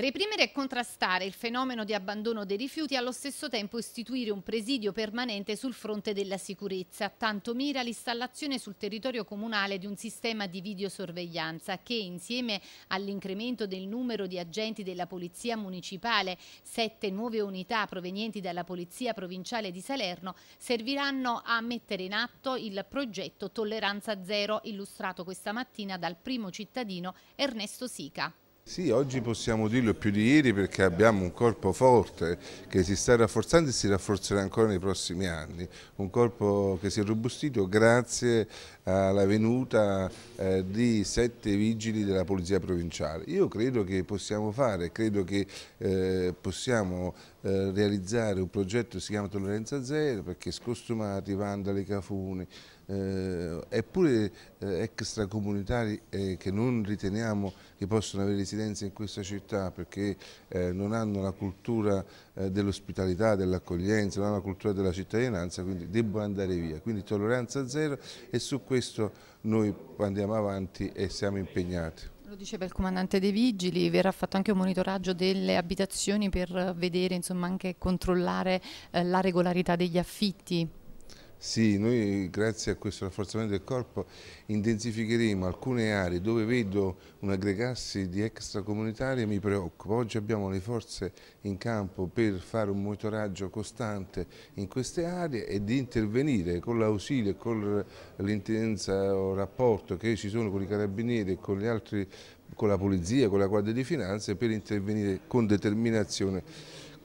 Reprimere e contrastare il fenomeno di abbandono dei rifiuti e allo stesso tempo istituire un presidio permanente sul fronte della sicurezza, tanto mira l'installazione sul territorio comunale di un sistema di videosorveglianza che insieme all'incremento del numero di agenti della Polizia Municipale, sette nuove unità provenienti dalla Polizia Provinciale di Salerno, serviranno a mettere in atto il progetto Tolleranza Zero illustrato questa mattina dal primo cittadino Ernesto Sica. Sì, oggi possiamo dirlo più di ieri perché abbiamo un corpo forte che si sta rafforzando e si rafforzerà ancora nei prossimi anni, un corpo che si è robustito grazie alla venuta eh, di sette vigili della Polizia Provinciale. Io credo che possiamo fare, credo che eh, possiamo eh, realizzare un progetto che si chiama Tolleranza Zero perché scostumati, vandali, cafuni, eh, eppure eh, extracomunitari eh, che non riteniamo che possono avere residenza in questa città perché eh, non hanno la cultura eh, dell'ospitalità, dell'accoglienza, non hanno la cultura della cittadinanza, quindi debbono andare via. Quindi tolleranza zero e su questo noi andiamo avanti e siamo impegnati. Lo diceva il comandante dei vigili, verrà fatto anche un monitoraggio delle abitazioni per vedere, insomma, anche controllare eh, la regolarità degli affitti. Sì, noi grazie a questo rafforzamento del corpo intensificheremo alcune aree dove vedo un aggregarsi di extracomunitari e mi preoccupo. Oggi abbiamo le forze in campo per fare un monitoraggio costante in queste aree e di intervenire con l'ausilio e con l'intendenza o eh, rapporto che ci sono con i carabinieri e con gli altri con la polizia, con la Guardia di Finanza per intervenire con determinazione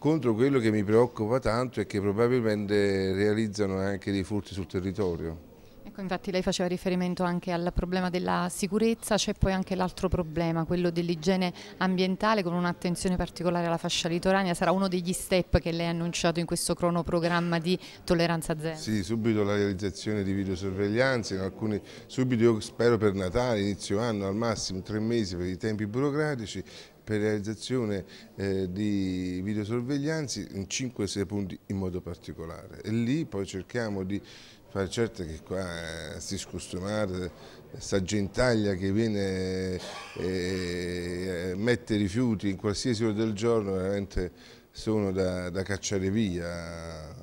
contro quello che mi preoccupa tanto è che probabilmente realizzano anche dei furti sul territorio. Ecco, infatti lei faceva riferimento anche al problema della sicurezza, c'è poi anche l'altro problema, quello dell'igiene ambientale con un'attenzione particolare alla fascia litoranea, sarà uno degli step che lei ha annunciato in questo cronoprogramma di tolleranza zero. Sì, subito la realizzazione di videosorveglianze, alcune, subito io spero per Natale, inizio anno al massimo tre mesi per i tempi burocratici per realizzazione eh, di videosorveglianze in 5-6 punti in modo particolare e lì poi cerchiamo di fare certo che qua eh, si scostumare, sta gentaglia che viene eh, eh mette rifiuti in qualsiasi ora del giorno veramente sono da, da cacciare via,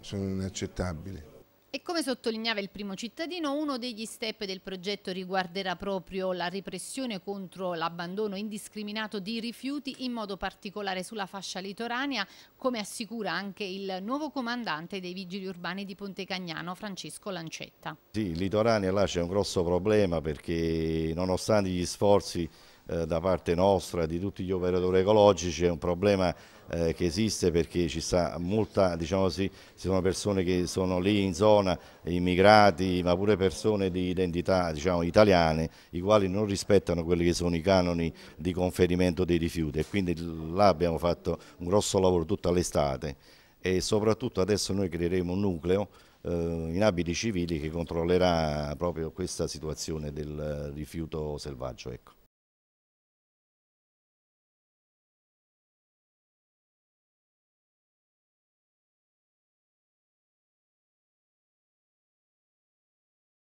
sono inaccettabili. E come sottolineava il primo cittadino, uno degli step del progetto riguarderà proprio la repressione contro l'abbandono indiscriminato di rifiuti, in modo particolare sulla fascia litoranea, come assicura anche il nuovo comandante dei vigili urbani di Ponte Cagnano, Francesco Lancetta. Sì, litoranea là c'è un grosso problema perché nonostante gli sforzi eh, da parte nostra, di tutti gli operatori ecologici, è un problema eh, che esiste perché ci sta molta, diciamo così, ci sono persone che sono lì in zona, immigrati, ma pure persone di identità diciamo, italiane, i quali non rispettano quelli che sono i canoni di conferimento dei rifiuti e quindi là abbiamo fatto un grosso lavoro tutta l'estate e soprattutto adesso noi creeremo un nucleo eh, in abiti civili che controllerà proprio questa situazione del rifiuto selvaggio. Ecco.